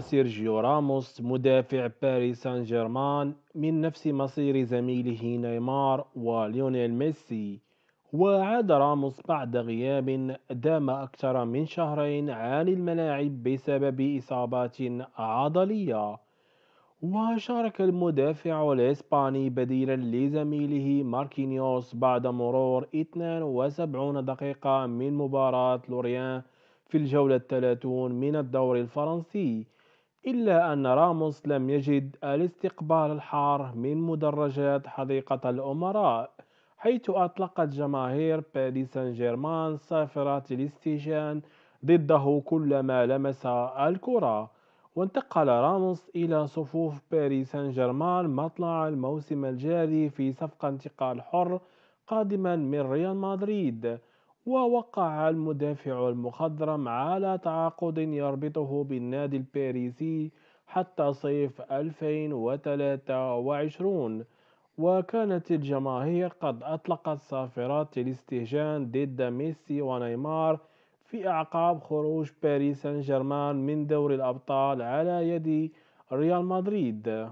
سيرجيو راموس مدافع باريس سان جيرمان من نفس مصير زميله نيمار وليونيل ميسي وعاد راموس بعد غياب دام أكثر من شهرين عن الملاعب بسبب إصابات عضلية وشارك المدافع الإسباني بديلا لزميله ماركينيوس بعد مرور 72 دقيقة من مباراة لوريان في الجولة الثلاثون من الدوري الفرنسي إلا أن راموس لم يجد الاستقبال الحار من مدرجات حديقة الأمراء حيث أطلقت جماهير باريس سان جيرمان صافرات الاستيجان ضده كلما لمس الكرة وانتقل راموس إلى صفوف باريس سان جيرمان مطلع الموسم الجاري في صفقة انتقال حر قادما من ريال مدريد ووقع المدافع المخضرم على تعاقد يربطه بالنادي الباريسي حتى صيف 2023 وكانت الجماهير قد أطلقت صافرات الاستهجان ضد ميسي ونيمار في أعقاب خروج باريس سان جيرمان من دور الأبطال على يد ريال مدريد